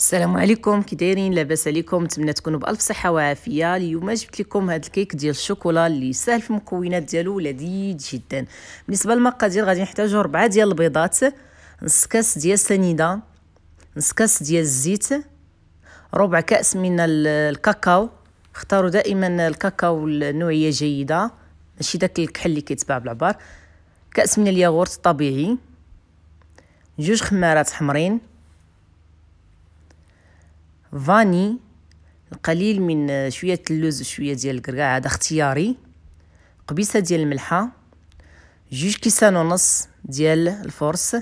السلام عليكم كي دايرين لاباس عليكم نتمنى تكونوا بالف صحه وعافيه اليوم جبت لكم هذا الكيك ديال الشوكولا اللي سهل في المكونات ديالو ولذيذ جدا بالنسبه للمقادير غادي نحتاجوا ربعه ديال البيضات نص كاس ديال سنيده نص كاس ديال الزيت ربع كاس من الكاكاو اختاروا دائما الكاكاو النوعيه جيده ماشي داك الكحل اللي كيتباع بالعبار كاس من الياغورت الطبيعي جوج خمارات حمرين فاني القليل من شويه اللوز شويه ديال الكركاع هذا اختياري قبيصه ديال الملحه جوج كيسان ونص ديال الفرص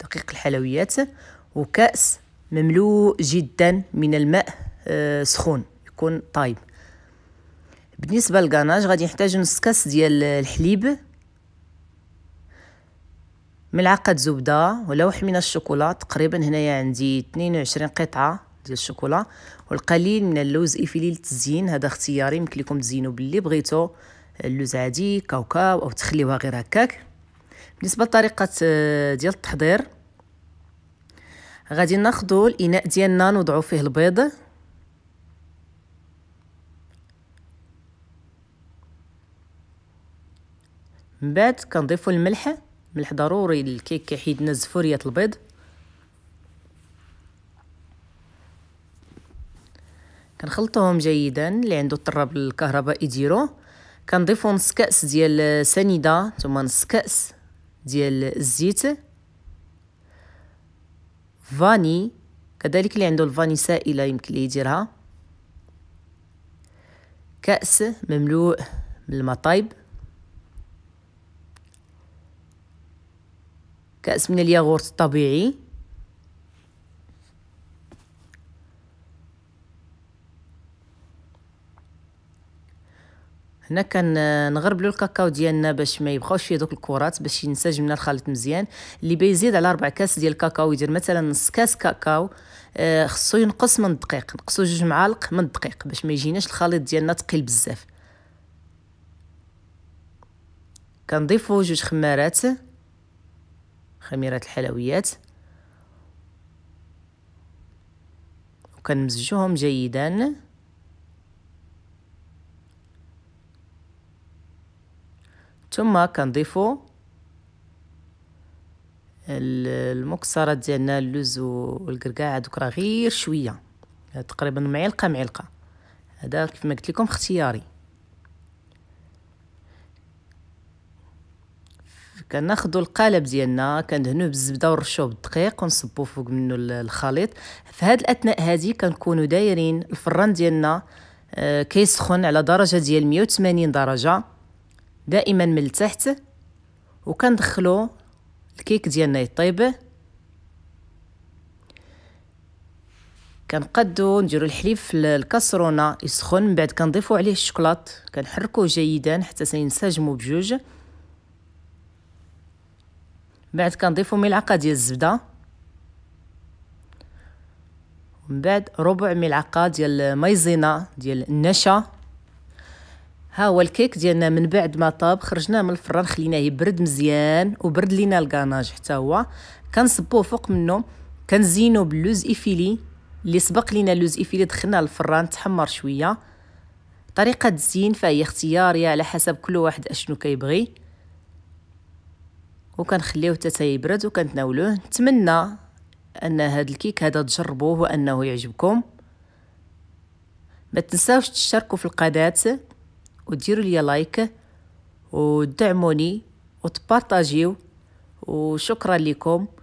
دقيق الحلويات وكاس مملوء جدا من الماء آه، سخون يكون طايب بالنسبه للكاناج غادي نحتاج نص كاس ديال الحليب ملعقه زبده ولوح من الشوكولا تقريبا هنايا عندي 22 قطعه ديال الشوكولا والقليل من اللوز ايفيلي للتزيين هذا اختياري يمكن لكم تزينوا باللي بغيتو اللوز عادي كاوكاو أو تخليوها غير هكاك بالنسبة لطريقة آه، ديال التحضير غادي ناخدو الإناء ديالنا نوضعو فيه البيض من بعد كنضيفو الملح ملح ضروري للكيك كيحيد لنا زفوريات البيض كنخلطوهم جيدا اللي عنده طراب الكهرباء يديروه كنضيفو نص كاس ديال سنيدة ثم نص كاس ديال الزيت فاني كذلك اللي عنده الفاني سائله يمكن ليه يديرها كاس مملوء من طايب كاس من الياغورت الطبيعي هنا كنغربلو الكاكاو ديالنا باش ما يبقاوش فيه دوك الكرات باش ينسجم لنا الخليط مزيان اللي بيزيد على ربع كاس ديال الكاكاو يدير مثلا نص كاس كاكاو آه، خصو ينقص من الدقيق نقصو جوج معالق من الدقيق باش ما يجيناش الخليط ديالنا ثقيل بزاف كنضيفو جوج خمارات خميرات الحلويات وكنمزجوهم جيداً ثم كنضيفو المكسرات ديالنا اللوز والكركاع هادوك راه غير شويه تقريبا معلقه معلقه هذا كيف ما قلت لكم اختياري كناخذوا القالب ديالنا كندهنوه بالزبده ونرشوه بالدقيق ونصبوه فوق منه الخليط في هذه الاثناء هادي كنكونوا دايرين الفران ديالنا آه، كيسخن على درجه ديال 180 درجه دائما من التحت وكندخلو الكيك ديالنا يطيب كنقدو نديرو الحليب في الكاسرونه يسخن من بعد كنضيفو عليه الشكلاط كنحركوه جيدا حتى سينسجمو بجوج بعد كنضيفو ملعقه ديال الزبده من بعد ربع ملعقه ديال مايزينا ديال النشا ها هو الكيك ديالنا من بعد ما طاب خرجناه من الفران خليناه يبرد مزيان وبرد لينا الكاناج حتى هو كنصبوه فوق منه كنزينو باللوز ايفيلي اللي سبق لينا اللوز ايفيلي دخلناه للفران تحمر شويه طريقه الزين فهي اختياريه على حسب كل واحد اشنو كيبغي وكنخليوه حتى تيبرد وكنتناولوه نتمنى ان هذا الكيك هذا تجربوه وانه يعجبكم ما تنساوش تشاركوا في القناه وديروا لي لايك ودعموني وتبارطاجيو وشكرا لكم